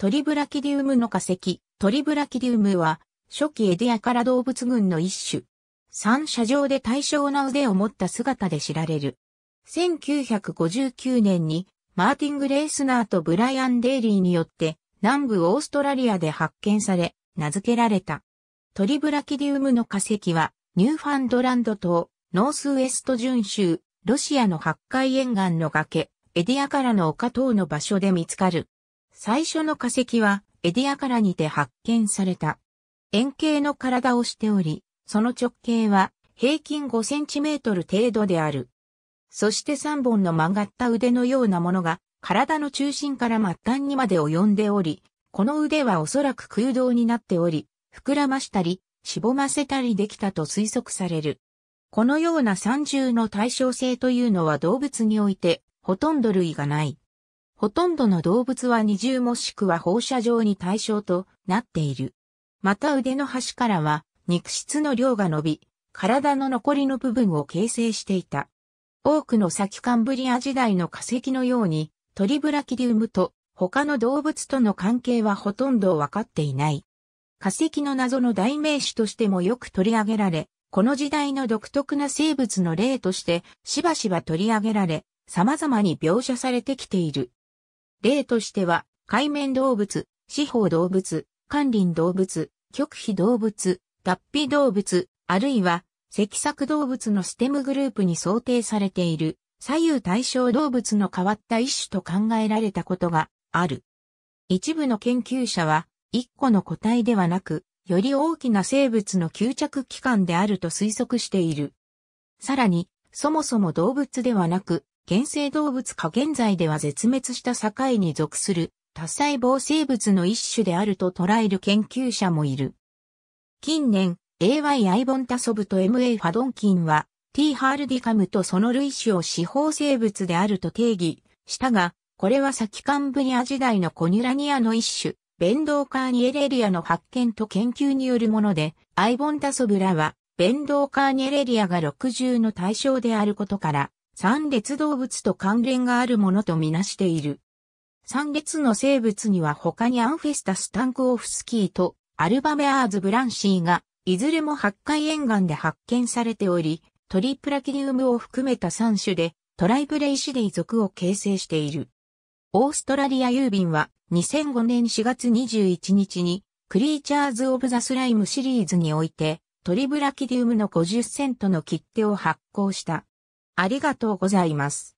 トリブラキディウムの化石、トリブラキディウムは、初期エディアから動物群の一種。三射状で対称な腕を持った姿で知られる。1959年に、マーティン・グレイスナーとブライアン・デイリーによって、南部オーストラリアで発見され、名付けられた。トリブラキディウムの化石は、ニューファンドランド島、ノースウエスト準州、ロシアの八海沿岸の崖、エディアからの丘等の場所で見つかる。最初の化石はエディアからにて発見された。円形の体をしており、その直径は平均5センチメートル程度である。そして3本の曲がった腕のようなものが体の中心から末端にまで及んでおり、この腕はおそらく空洞になっており、膨らましたり、しぼませたりできたと推測される。このような三重の対称性というのは動物においてほとんど類がない。ほとんどの動物は二重もしくは放射状に対象となっている。また腕の端からは肉質の量が伸び、体の残りの部分を形成していた。多くの先カンブリア時代の化石のように、トリブラキリウムと他の動物との関係はほとんどわかっていない。化石の謎の代名詞としてもよく取り上げられ、この時代の独特な生物の例としてしばしば取り上げられ、様々に描写されてきている。例としては、海面動物、四方動物、管林動物、極秘動物、脱皮動物、あるいは、脊索動物のステムグループに想定されている、左右対称動物の変わった一種と考えられたことがある。一部の研究者は、一個の個体ではなく、より大きな生物の吸着期間であると推測している。さらに、そもそも動物ではなく、原生動物か現在では絶滅した境に属する多細胞生物の一種であると捉える研究者もいる。近年、AY アイボンタソブと MA ファドンキンは T ハールディカムとその類種を司法生物であると定義したが、これは先カンブリア時代のコニュラニアの一種、ベンドーカーニエレリアの発見と研究によるもので、アイボンタソブラは、ベンドーカーニエレリアが60の対象であることから、三列動物と関連があるものとみなしている。三列の生物には他にアンフェスタスタンクオフスキーとアルバメアーズ・ブランシーがいずれも八海沿岸で発見されており、トリプラキリウムを含めた3種でトライブレイシデイ族を形成している。オーストラリア郵便は2005年4月21日にクリーチャーズ・オブ・ザ・スライムシリーズにおいてトリブラキリウムの50セントの切手を発行した。ありがとうございます。